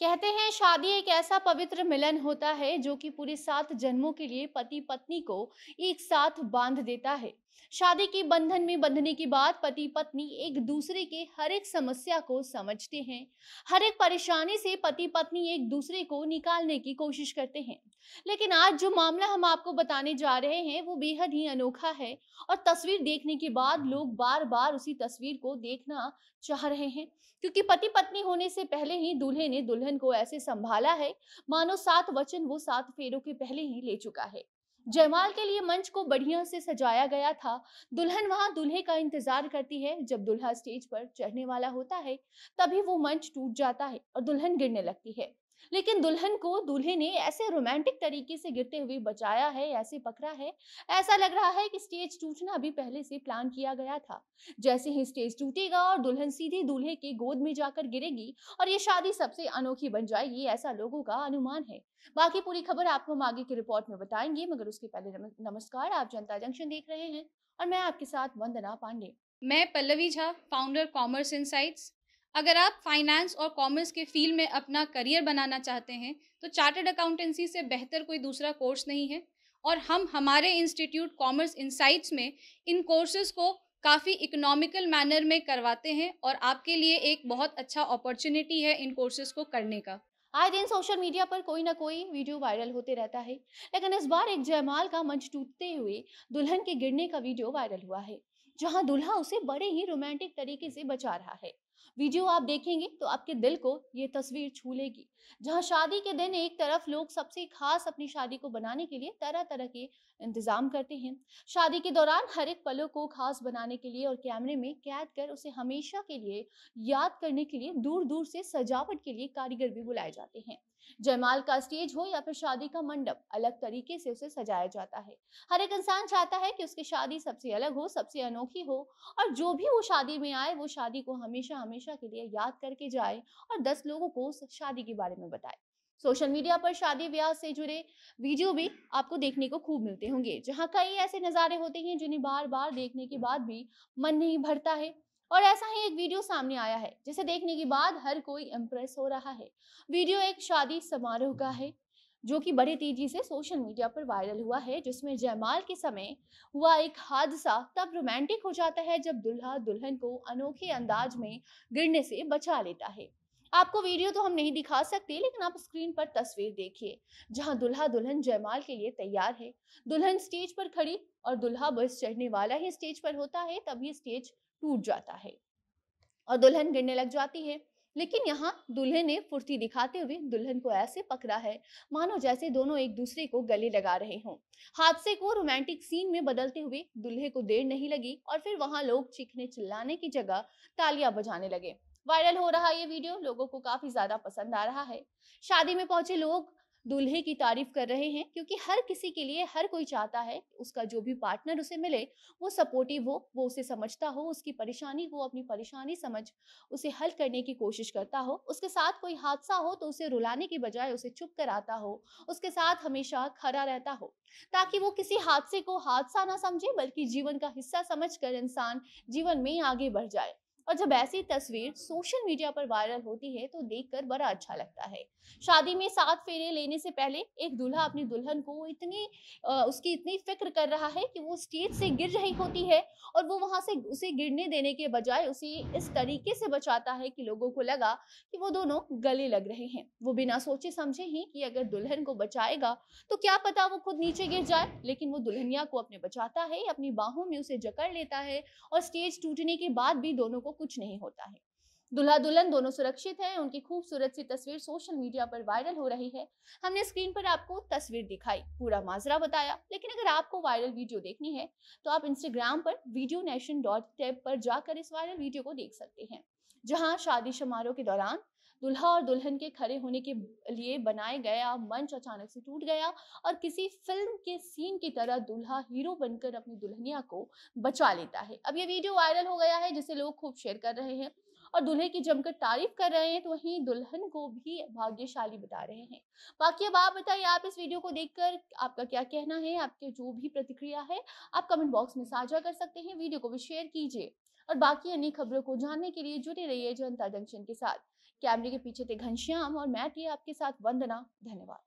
कहते हैं शादी एक ऐसा पवित्र मिलन होता है जो कि पूरे सात जन्मों के लिए पति पत्नी को एक साथ बांध देता है शादी के बंधन में बंधने के बाद पति पत्नी एक दूसरे के हर एक समस्या को समझते हैं हर एक परेशानी से पति पत्नी एक दूसरे को निकालने की कोशिश करते हैं लेकिन आज जो मामला हम आपको बताने जा रहे हैं वो बेहद ही अनोखा है और तस्वीर देखने के बाद हम्म। लोग बार बार उसी तस्वीर को देखना चाह रहे हैं क्योंकि पति पत्नी होने से पहले ही दूल्हे ने दुल्हन को ऐसे संभाला है मानो सात वचन वो सात फेरों के पहले ही ले चुका है जयमाल के लिए मंच को बढ़िया से सजाया गया था दुल्हन वहां दूल्हे का इंतजार करती है जब दुल्हा स्टेज पर चढ़ने वाला होता है तभी वो मंच टूट जाता है और दुल्हन गिरने लगती है लेकिन दुल्हन को दूल्हे ने ऐसे रोमांटिक तरीके से गिरते हुए बचाया है ऐसे पकड़ा है ऐसा लग रहा है कि स्टेज टूटना भी पहले से प्लान किया गया था जैसे ही स्टेज टूटेगा और दुल्हन सीधे दूल्हे के गोद में जाकर गिरेगी और ये शादी सबसे अनोखी बन जाएगी ऐसा लोगों का अनुमान है बाकी पूरी खबर आपको हम आगे की रिपोर्ट में बताएंगे मगर उसके पहले नमस्कार आप जनता जंक्शन देख रहे हैं और मैं आपके साथ वंदना पांडे मैं Pallavi Jha founder commerce insights अगर आप फाइनेंस और कॉमर्स के फील्ड में अपना करियर बनाना चाहते हैं तो चार्टर्ड अकाउंटेंसी से बेहतर कोई दूसरा कोर्स नहीं है और हम हमारे इंस्टीट्यूट कॉमर्स इंसाइट्स में इन कोर्सेज को काफ़ी इकोनॉमिकल मैनर में करवाते हैं और आपके लिए एक बहुत अच्छा अपॉर्चुनिटी है इन कोर्सेज को करने का आए दिन सोशल मीडिया पर कोई ना कोई वीडियो वायरल होते रहता है लेकिन इस बार एक जयमाल का मंच टूटते हुए दुल्हन के गिरने का वीडियो वायरल हुआ है जहां दुल्हा उसे बड़े ही रोमांटिक तरीके से बचा रहा है वीडियो आप देखेंगे तो आपके दिल को ये तस्वीर छू लेगी जहाँ शादी के दिन एक तरफ लोग सबसे खास अपनी शादी को बनाने के लिए तरह तरह के इंतजाम करते हैं शादी के दौरान हर एक पलों को खास बनाने के लिए और कैमरे में कैद कर उसे हमेशा के लिए याद करने के लिए दूर दूर से सजावट के लिए कारीगर भी बुलाए जाते हैं जयमाल का स्टेज हो या फिर शादी का मंडप अलग तरीके से उसे सजाया जाता है हर एक इंसान चाहता है कि उसकी शादी सबसे अलग हो सबसे अनोखी हो और जो भी वो शादी में आए वो शादी को हमेशा हमेशा के लिए याद करके जाए और दस लोगों को उस शादी के बारे में बताए सोशल मीडिया पर शादी ब्याह से जुड़े वीडियो भी आपको देखने को खूब मिलते होंगे जहां कई ऐसे नज़ारे होते हैं जिन्हें बार बार देखने के बाद भी मन नहीं भरता है और ऐसा ही एक वीडियो सामने आया है जिसे देखने के बाद हर कोई इम्प्रेस हो रहा है वीडियो एक शादी समारोह का है जो कि बड़े तेजी से सोशल मीडिया पर वायरल हुआ है जिसमें जयमाल के समय हुआ एक हादसा तब रोमांटिक हो जाता है जब दुल्हा दुल्हन को अनोखे अंदाज में गिरने से बचा लेता है आपको वीडियो तो हम नहीं दिखा सकते लेकिन आप स्क्रीन पर तस्वीर देखिए जहां दुल्हा दुल्हन जयमाल के लिए तैयार है दुल्हन स्टेज पर खड़ी और दुल्हा बस चढ़ने वाला ही स्टेज पर होता है तभी स्टेज टूट जाता है और दुल्हन गिरने लग जाती है लेकिन यहाँ दुल्हे ने फुर्ती दिखाते हुए दुल्हन को ऐसे पकड़ा है मानो जैसे दोनों एक दूसरे को गले लगा रहे हों हादसे को रोमांटिक सीन में बदलते हुए दुल्हे को देर नहीं लगी और फिर वहां लोग चिखने चिल्लाने की जगह तालियां बजाने लगे वायरल हो रहा ये वीडियो लोगों को काफी ज्यादा पसंद आ रहा है शादी में पहुंचे लोग दूल्हे की तारीफ कर रहे हैं क्योंकि हर किसी के लिए हर कोई चाहता है उसका जो भी पार्टनर उसे मिले वो सपोर्टिव हो वो उसे समझता हो उसकी परेशानी हो अपनी परेशानी समझ उसे हल करने की कोशिश करता हो उसके साथ कोई हादसा हो तो उसे रुलाने के बजाय उसे चुप कर आता हो उसके साथ हमेशा खड़ा रहता हो ताकि वो किसी हादसे को हादसा ना समझे बल्कि जीवन का हिस्सा समझ कर इंसान जीवन में आगे बढ़ जाए और जब ऐसी तस्वीर सोशल मीडिया पर वायरल होती है तो देखकर बड़ा अच्छा लगता है शादी में सात फेरे लेने से पहले एक दूल्हा अपनी दुल्हन को इतनी आ, उसकी इतनी फिक्र कर रहा है कि वो स्टेज से गिर रही होती है और वो वहां से उसे गिरने देने के बजाय उसे इस तरीके से बचाता है कि लोगों को लगा कि वो दोनों गले लग रहे हैं वो बिना सोचे समझे ही कि अगर दुल्हन को बचाएगा तो क्या पता वो खुद नीचे गिर जाए लेकिन वो दुल्हनिया को अपने बचाता है अपनी बाहों में उसे जकड़ लेता है और स्टेज टूटने के बाद भी दोनों को कुछ नहीं होता है दुल्हा दुल्हन दोनों सुरक्षित हैं उनकी खूबसूरत सी तस्वीर सोशल मीडिया पर वायरल हो रही है हमने स्क्रीन पर आपको तस्वीर दिखाई पूरा माजरा बताया लेकिन अगर आपको वायरल वीडियो देखनी है तो आप इंस्टाग्राम पर वीडियो नेशन डॉट टैब पर जाकर इस वायरल वीडियो को देख सकते हैं जहां शादी समारोह के दौरान दुल्हा और दुल्हन के खड़े होने के लिए बनाया गया मंच अचानक से टूट गया और किसी फिल्म के सीन की तरह दुल्हा हीरो बनकर अपनी दुल्हनिया को बचा लेता है अब ये वीडियो वायरल हो गया है जिसे लोग खूब शेयर कर रहे हैं और दुल्हे की जमकर तारीफ कर रहे हैं तो वहीं दुल्हन को भी भाग्यशाली बता रहे हैं बाकी अब आप बताइए आप इस वीडियो को देखकर आपका क्या कहना है आपके जो भी प्रतिक्रिया है आप कमेंट बॉक्स में साझा कर सकते हैं वीडियो को भी शेयर कीजिए और बाकी अन्य खबरों को जानने के लिए जुड़े रहिए जनता जंक्शन के साथ कैमरे के पीछे थे घनश्याम और मैं थी आपके साथ वंदना धन्यवाद